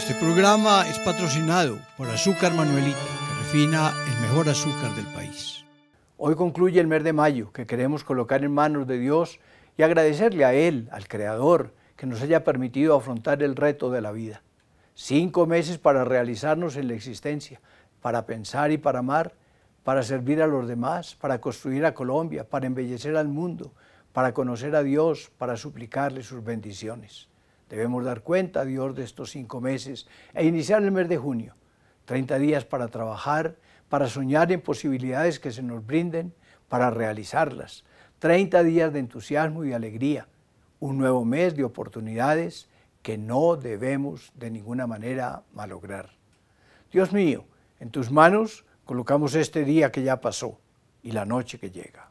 Este programa es patrocinado por Azúcar Manuelita, que refina el mejor azúcar del país. Hoy concluye el mes de mayo, que queremos colocar en manos de Dios y agradecerle a Él, al Creador, que nos haya permitido afrontar el reto de la vida. Cinco meses para realizarnos en la existencia, para pensar y para amar, para servir a los demás, para construir a Colombia, para embellecer al mundo, para conocer a Dios, para suplicarle sus bendiciones. Debemos dar cuenta a Dios de estos cinco meses e iniciar el mes de junio. Treinta días para trabajar, para soñar en posibilidades que se nos brinden, para realizarlas. Treinta días de entusiasmo y alegría. Un nuevo mes de oportunidades que no debemos de ninguna manera malograr. Dios mío, en tus manos colocamos este día que ya pasó y la noche que llega.